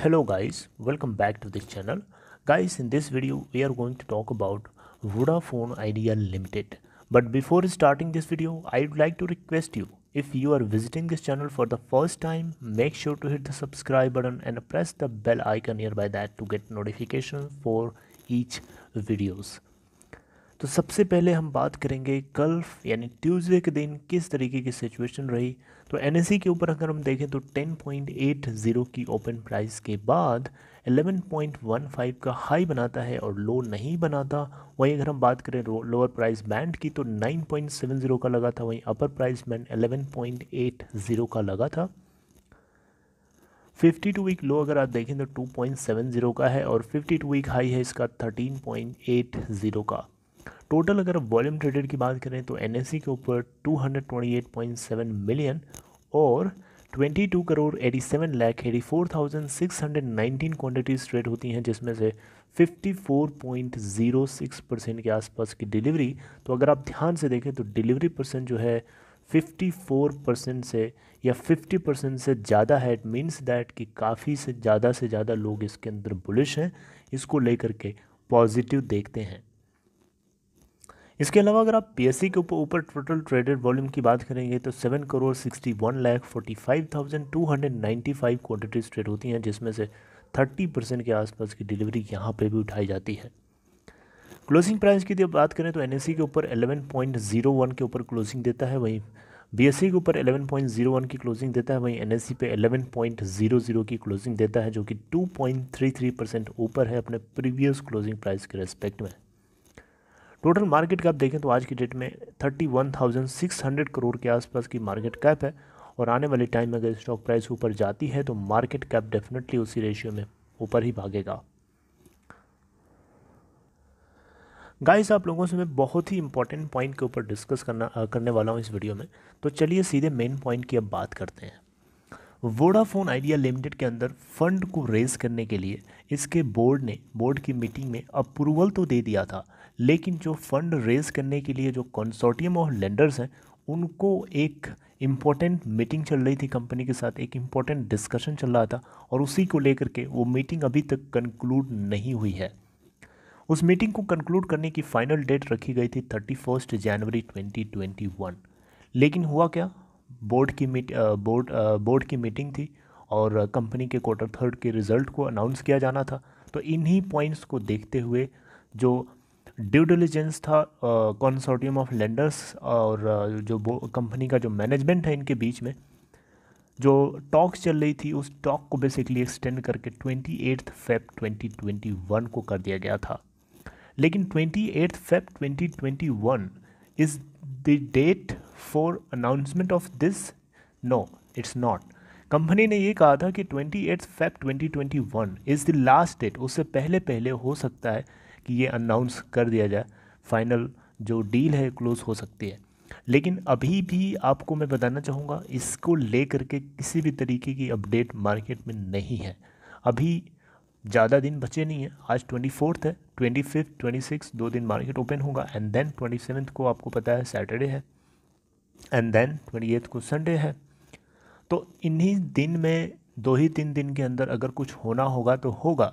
hello guys welcome back to this channel guys in this video we are going to talk about vodafone idea limited but before starting this video i would like to request you if you are visiting this channel for the first time make sure to hit the subscribe button and press the bell icon nearby that to get notification for each videos तो सबसे पहले हम बात करेंगे कल यानी Tuesday के दिन किस तरीके की सिचुएशन रही तो एन के ऊपर अगर हम देखें तो 10.80 की ओपन प्राइस के बाद 11.15 का हाई बनाता है और लो नहीं बनाता वहीं अगर हम बात करें लोअर प्राइस बैंड की तो 9.70 का लगा था वहीं अपर प्राइस बैंड 11.80 का लगा था 52 वीक लो अगर आप देखें तो 2.70 का है और 52 वीक हाई है इसका 13.80 का टोटल अगर वॉल्यूम ट्रेडेड की बात करें तो एन e के ऊपर 228.7 मिलियन और 22 करोड़ 87 लाख 84,619 क्वांटिटीज़ ट्रेड होती हैं जिसमें से 54.06 परसेंट के आसपास की डिलीवरी तो अगर आप ध्यान से देखें तो डिलीवरी परसेंट जो है 54 परसेंट से या 50 परसेंट से ज़्यादा है इट मीन्स दैट कि काफ़ी से ज़्यादा से ज़्यादा लोग इसके अंदर बुलिश हैं इसको लेकर के पॉजिटिव देखते हैं इसके अलावा अगर आप पी के ऊपर ऊपर टोटल ट्रेडेड वॉल्यूम की बात करेंगे तो seven crore sixty one lakh forty five thousand two hundred ninety five quantities trade होती हैं जिसमें से थर्टी परसेंट के आसपास की डिलीवरी यहाँ पे भी उठाई जाती है क्लोजिंग प्राइस की जब बात करें तो एन e के ऊपर एलेवन पॉइंट जीरो वन के ऊपर क्लोजिंग देता है वहीं बी के ऊपर एलेवन पॉइंट जीरो वन की क्लोजिंग देता है वहीं एन e पे एलेवन पॉइंट जीरो जीरो की क्लोजिंग देता है जो कि two point three three percent ऊपर है अपने प्रीवियस क्लोजिंग प्राइस के रेस्पेक्ट में टोटल मार्केट कैप देखें तो आज की डेट में thirty one thousand six hundred crore के आसपास की मार्केट कैप है और आने वाले टाइम में अगर स्टॉक प्राइस ऊपर जाती है तो मार्केट कैप डेफिनेटली उसी रेशियो में ऊपर ही भागेगा गाइस आप लोगों से मैं बहुत ही इंपॉर्टेंट पॉइंट के ऊपर डिस्कस करना आ, करने वाला हूँ इस वीडियो में तो चलिए सीधे मेन पॉइंट की अब बात करते हैं वोडाफोन आइडिया लिमिटेड के अंदर फंड को रेज करने के लिए इसके बोर्ड ने बोर्ड की मीटिंग में अप्रूवल तो दे दिया था लेकिन जो फंड रेज करने के लिए जो कंसोर्टियम और लेंडर्स हैं उनको एक इम्पॉर्टेंट मीटिंग चल रही थी कंपनी के साथ एक इम्पॉर्टेंट डिस्कशन चल रहा था और उसी को लेकर के वो मीटिंग अभी तक कंक्लूड नहीं हुई है उस मीटिंग को कंक्लूड करने की फाइनल डेट रखी गई थी थर्टी फर्स्ट जनवरी ट्वेंटी ट्वेंटी वन लेकिन हुआ क्या बोर्ड की मीट बोर्ड बोर्ड की मीटिंग थी और कंपनी के क्वार्टर थर्ड के रिजल्ट को अनाउंस किया जाना था तो इन्हीं पॉइंट्स को देखते हुए जो ड्यू डिलीजेंस था कॉन्सोर्टियम ऑफ लेंडर्स और जो कंपनी का जो मैनेजमेंट है इनके बीच में जो टॉक्स चल रही थी उस टॉक को बेसिकली एक्सटेंड करके twenty eighth Feb twenty twenty one को कर दिया गया था लेकिन twenty eighth Feb twenty twenty one is the date for announcement of this no it's not company ने ये कहा था कि twenty eighth Feb twenty twenty one is the last date उससे पहले पहले हो सकता है कि ये अनाउंस कर दिया जाए फाइनल जो डील है क्लोज़ हो सकती है लेकिन अभी भी आपको मैं बताना चाहूँगा इसको ले करके किसी भी तरीके की अपडेट मार्केट में नहीं है अभी ज़्यादा दिन बचे नहीं है आज ट्वेंटी फोर्थ है ट्वेंटी फिफ्थ ट्वेंटी सिक्स दो दिन मार्केट ओपन होगा एंड देन ट्वेंटी सेवन्थ को आपको पता है सैटरडे है एंड देन ट्वेंटी एथ को संडे है तो इन्हीं दिन में दो ही तीन दिन के अंदर अगर कुछ होना होगा तो होगा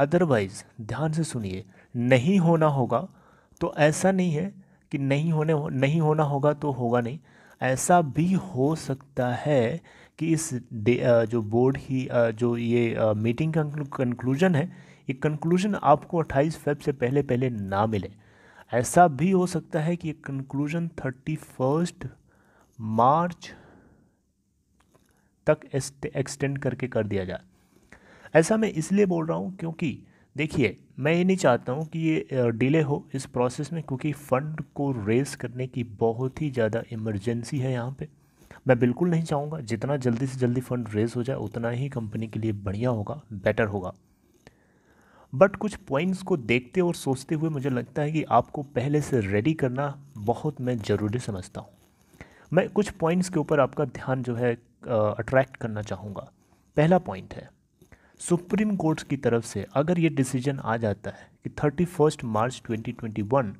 अदरवाइज़ ध्यान से सुनिए नहीं होना होगा तो ऐसा नहीं है कि नहीं होने नहीं होना होगा तो होगा नहीं ऐसा भी हो सकता है कि इस जो बोर्ड ही जो ये मीटिंग का कंक्लूजन है ये कंक्लूजन आपको 28 फेब से पहले पहले ना मिले ऐसा भी हो सकता है कि ये कंक्लूजन थर्टी फर्स्ट मार्च तक एक्सटेंड करके कर दिया जाए ऐसा मैं इसलिए बोल रहा हूँ क्योंकि देखिए मैं ये नहीं चाहता हूँ कि ये डिले हो इस प्रोसेस में क्योंकि फ़ंड को रेस करने की बहुत ही ज़्यादा इमरजेंसी है यहाँ पे मैं बिल्कुल नहीं चाहूँगा जितना जल्दी से जल्दी फ़ंड रेस हो जाए उतना ही कंपनी के लिए बढ़िया होगा बेटर होगा बट कुछ पॉइंट्स को देखते और सोचते हुए मुझे लगता है कि आपको पहले से रेडी करना बहुत मैं ज़रूरी समझता हूँ मैं कुछ पॉइंट्स के ऊपर आपका ध्यान जो है अट्रैक्ट करना चाहूँगा पहला पॉइंट है सुप्रीम कोर्ट की तरफ से अगर ये डिसीजन आ जाता है कि थर्टी फर्स्ट मार्च 2021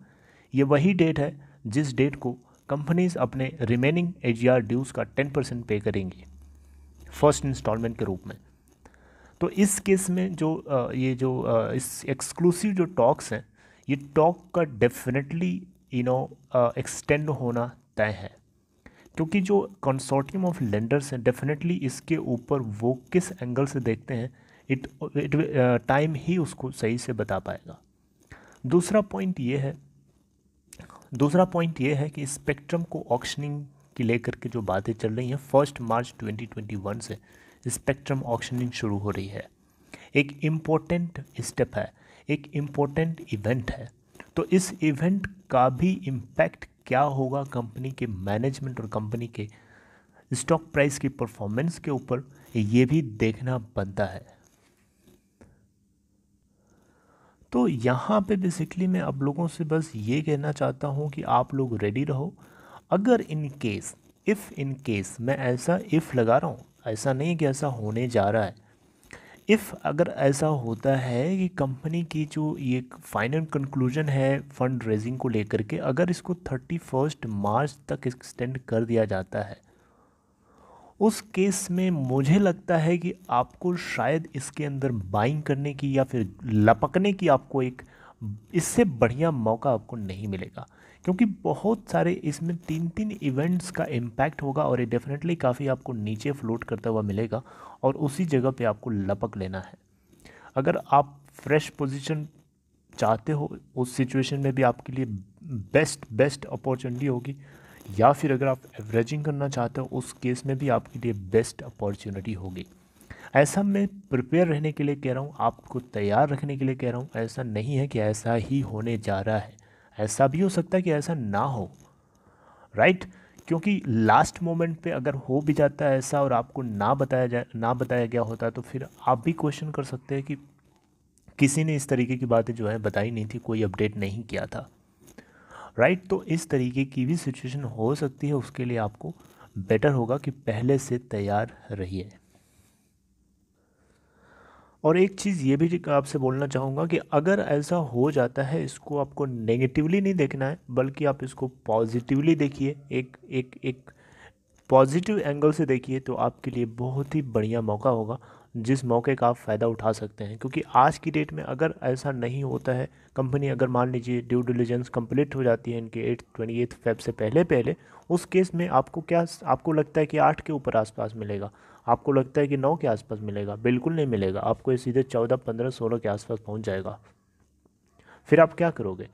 ये वही डेट है जिस डेट को कंपनीज अपने रिमेनिंग एच ड्यूज़ का 10 परसेंट पे करेंगी फर्स्ट इंस्टॉलमेंट के रूप में तो इस केस में जो ये जो इस एक्सक्लूसिव जो टॉक्स हैं ये टॉक का डेफिनेटली यू नो एक्सटेंड होना तय है क्योंकि जो कंसोर्टियम ऑफ लेंडर्स हैं डेफिनेटली इसके ऊपर वो किस एंगल से देखते हैं इट इट टाइम ही उसको सही से बता पाएगा दूसरा पॉइंट ये है दूसरा पॉइंट ये है कि स्पेक्ट्रम को ऑक्शनिंग की लेकर के जो बातें चल रही हैं फर्स्ट मार्च 2021 से स्पेक्ट्रम ऑक्शनिंग शुरू हो रही है एक इम्पोर्टेंट स्टेप है एक इम्पोर्टेंट इवेंट है तो इस इवेंट का भी इम्पैक्ट क्या होगा कंपनी के मैनेजमेंट और कंपनी के स्टॉक प्राइस की परफॉर्मेंस के ऊपर ये भी देखना बनता है तो यहाँ पे बेसिकली मैं आप लोगों से बस ये कहना चाहता हूँ कि आप लोग रेडी रहो अगर in case if in case मैं ऐसा इफ़ लगा रहा हूँ ऐसा नहीं कि ऐसा होने जा रहा है इफ़ अगर ऐसा होता है कि कंपनी की जो ये फाइनल कंक्लूजन है फंड रेजिंग को लेकर के अगर इसको थर्टी फर्स्ट मार्च तक एक्सटेंड कर दिया जाता है उस केस में मुझे लगता है कि आपको शायद इसके अंदर बाइंग करने की या फिर लपकने की आपको एक इससे बढ़िया मौका आपको नहीं मिलेगा क्योंकि बहुत सारे इसमें तीन तीन इवेंट्स का इम्पैक्ट होगा और ये डेफिनेटली काफ़ी आपको नीचे फ्लोट करता हुआ मिलेगा और उसी जगह पे आपको लपक लेना है अगर आप फ्रेश पोजीशन चाहते हो उस सिचुएशन में भी आपके लिए बेस्ट बेस्ट अपॉर्चुनिटी होगी या फिर अगर आप एवरेजिंग करना चाहते हो उस केस में भी आपके लिए बेस्ट अपॉर्चुनिटी होगी ऐसा मैं प्रिपेयर रहने के लिए कह रहा हूँ आपको तैयार रखने के लिए कह रहा हूँ ऐसा नहीं है कि ऐसा ही होने जा रहा है ऐसा भी हो सकता है कि ऐसा ना हो राइट right? क्योंकि लास्ट मोमेंट पे अगर हो भी जाता है ऐसा और आपको ना बताया जा ना बताया गया होता तो फिर आप भी क्वेश्चन कर सकते हैं कि किसी ने इस तरीके की बातें जो है बताई नहीं थी कोई अपडेट नहीं किया था राइट तो इस तरीके की भी सिचुएशन हो सकती है उसके लिए आपको बेटर होगा कि पहले से तैयार रहिए और एक चीज़ ये भी आपसे बोलना चाहूँगा कि अगर ऐसा हो जाता है इसको आपको नेगेटिवली नहीं देखना है बल्कि आप इसको पॉजिटिवली देखिए एक एक एक पॉजिटिव एंगल से देखिए तो आपके लिए बहुत ही बढ़िया मौका होगा जिस मौके का आप फ़ायदा उठा सकते हैं क्योंकि आज की डेट में अगर ऐसा नहीं होता है कंपनी अगर मान लीजिए ड्यू डिलीजेंस कंप्लीट हो जाती है इनके एट ट्वेंटी एथ फेब से पहले पहले उस केस में आपको क्या आपको लगता है कि आठ के ऊपर आसपास मिलेगा आपको लगता है कि नौ के आसपास मिलेगा बिल्कुल नहीं मिलेगा आपको ये सीधे चौदह पंद्रह सोलह के आसपास पहुँच जाएगा फिर आप क्या करोगे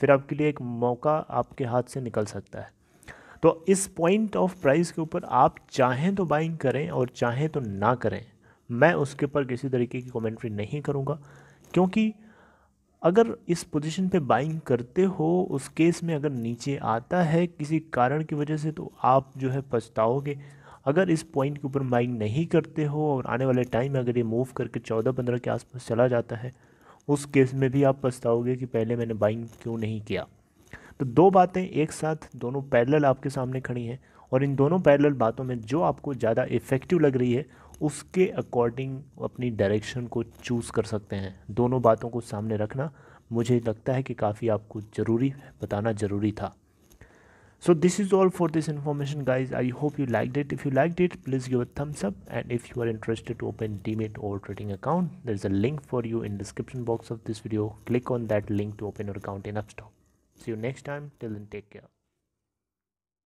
फिर आपके लिए एक मौका आपके हाथ से निकल सकता है तो इस पॉइंट ऑफ प्राइस के ऊपर आप चाहें तो बाइंग करें और चाहें तो ना करें मैं उसके ऊपर किसी तरीके की कमेंट्री नहीं करूँगा क्योंकि अगर इस पोजीशन पे बाइंग करते हो उस केस में अगर नीचे आता है किसी कारण की वजह से तो आप जो है पछताओगे अगर इस पॉइंट के ऊपर बाइंग नहीं करते हो और आने वाले टाइम में अगर ये मूव करके चौदह पंद्रह के आसपास चला जाता है उस केस में भी आप पछताओगे कि पहले मैंने बाइंग क्यों नहीं किया तो दो बातें एक साथ दोनों पैरल आपके सामने खड़ी हैं और इन दोनों पैरल बातों में जो आपको ज़्यादा इफ़ेक्टिव लग रही है उसके अकॉर्डिंग अपनी डायरेक्शन को चूज़ कर सकते हैं दोनों बातों को सामने रखना मुझे लगता है कि काफ़ी आपको ज़रूरी बताना ज़रूरी था so this is all for this information guys I hope you like it if you like it please give thumbs up and if you are interested to open demat और trading account there is a link for you in description box of this video click on that link to open your account in Upstox see you next time till then take care